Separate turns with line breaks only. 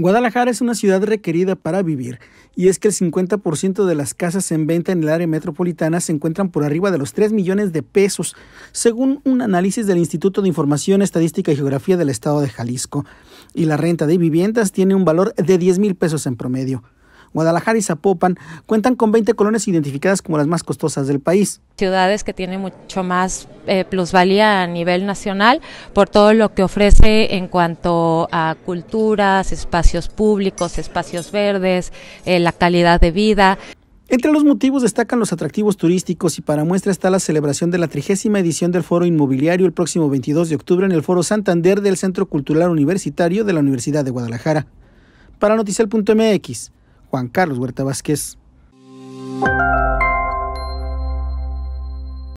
Guadalajara es una ciudad requerida para vivir, y es que el 50% de las casas en venta en el área metropolitana se encuentran por arriba de los 3 millones de pesos, según un análisis del Instituto de Información, Estadística y Geografía del Estado de Jalisco, y la renta de viviendas tiene un valor de 10 mil pesos en promedio. Guadalajara y Zapopan cuentan con 20 colonias identificadas como las más costosas del país.
Ciudades que tienen mucho más eh, plusvalía a nivel nacional por todo lo que ofrece en cuanto a culturas, espacios públicos, espacios verdes, eh, la calidad de vida. Entre
los motivos destacan los atractivos turísticos y para muestra está la celebración de la trigésima edición del Foro Inmobiliario el próximo 22 de octubre en el Foro Santander del Centro Cultural Universitario de la Universidad de Guadalajara. Para Noticel.mx, Juan Carlos Huerta Vázquez.